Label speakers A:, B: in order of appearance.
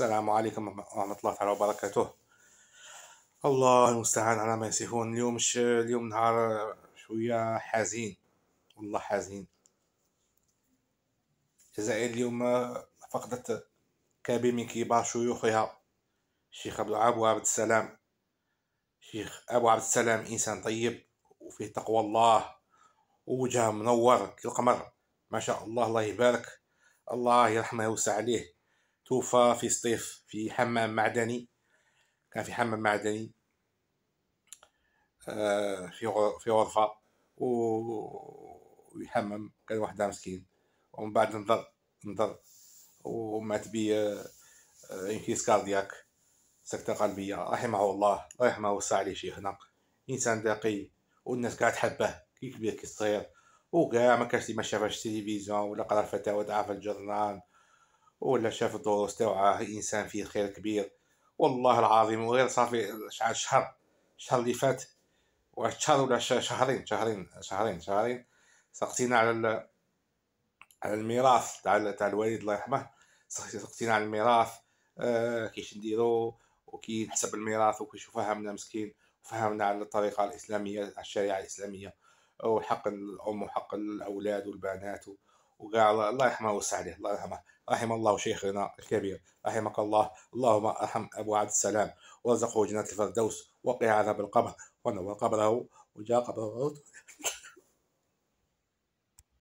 A: السلام عليكم ورحمة الله تعالى وبركاته الله المستعان على ما يصفون اليوم ش... اليوم نهار شوية حزين والله حزين الجزائر اليوم فقدت كبير من كبار شيوخها الشيخ عبد أبو عبد السلام الشيخ أبو عبد السلام إنسان طيب وفيه تقوى الله ووجهه منور كالقمر ما شاء الله الله يبارك الله يرحمه ويوسع عليه توفى في سطيف في حمام معدني كان في حمام معدني آه، في في غرفة ويحمم كان واحد مسكين ومن بعد نضر نضر ومات بي آه، آه، انكيس كاردياك سكتة قلبية رحمه الله رحمه وسع عليه شيخنا إنسان دقي والناس قاعد تحبه كي كبير كي صغير وكاع ما كانش اللي ما شافش التلفزيون ولا قرا الفتاوى تاع في الجرنان ولا شاف الظهور استوعاه انسان فيه خير كبير والله العظيم وغير صافي شحال شهر الشهر اللي فات واحد شهر ولا شهرين شهرين شهرين شهرين سقسينا على على الميراث تاع تاع الوالد الله يرحمه سقسينا على الميراث آه كيش نديرو وكي نحسب الميراث وكيش فهمنا مسكين وفهمنا على الطريقه الاسلاميه على الشريعه الاسلاميه وحق الام وحق الاولاد والبنات وقال الله يرحمه ويوسع عليه الله يرحمه رحم الله شيخنا الكبير رحمك الله اللهم ارحم ابو عبد السلام وارزقه جنات الفردوس وقع عذاب القبر ونور قبره وجاء قبره